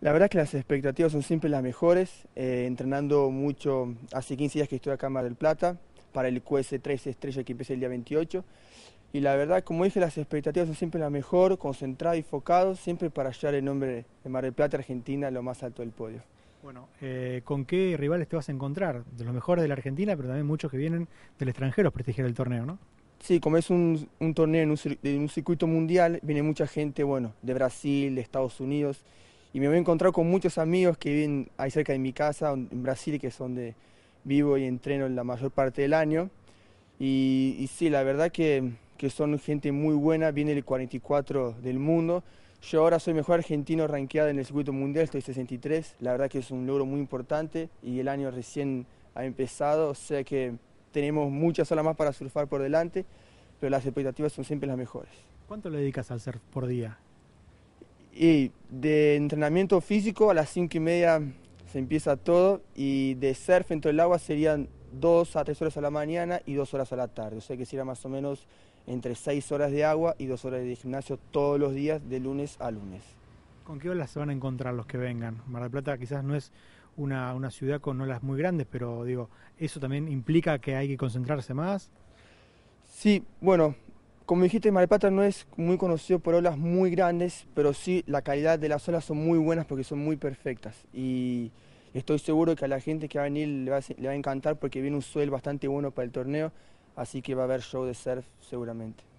La verdad que las expectativas son siempre las mejores, eh, entrenando mucho, hace 15 días que estoy acá en Mar del Plata, para el QS3 Estrella que empecé el día 28, y la verdad, como dije, las expectativas son siempre las mejores, concentrado y focados, siempre para hallar el nombre de Mar del Plata, Argentina, lo más alto del podio. Bueno, eh, ¿con qué rivales te vas a encontrar? De los mejores de la Argentina, pero también muchos que vienen del extranjero a prestigiar el torneo, ¿no? Sí, como es un, un torneo en un circuito mundial, viene mucha gente, bueno, de Brasil, de Estados Unidos, y me voy encontrado con muchos amigos que viven ahí cerca de mi casa, en Brasil, que es donde vivo y entreno la mayor parte del año. Y, sí, la verdad que, que, son gente muy buena, viene el 44 del mundo. Yo ahora soy mejor argentino ranqueado en el circuito mundial, estoy 63. La verdad que es un logro muy importante y el año recién ha empezado, o sea que tenemos muchas horas más para surfar por delante, pero las expectativas son siempre las mejores. ¿Cuánto le dedicas al surf por día? Y de entrenamiento físico a las cinco y media se empieza todo y de surf en el agua serían dos a tres horas a la mañana y dos horas a la tarde. O sea que sería más o menos entre 6 horas de agua y dos horas de gimnasio todos los días de lunes a lunes. ¿Con qué olas se van a encontrar los que vengan? Mar del Plata quizás no es una, una ciudad con olas muy grandes, pero digo, ¿eso también implica que hay que concentrarse más? Sí, bueno, como dijiste, Maripata no es muy conocido por olas muy grandes, pero sí la calidad de las olas son muy buenas porque son muy perfectas. Y estoy seguro que a la gente que va a venir le va a, encantar porque viene un suelo bastante bueno para el torneo, así que va a haber show de surf seguramente.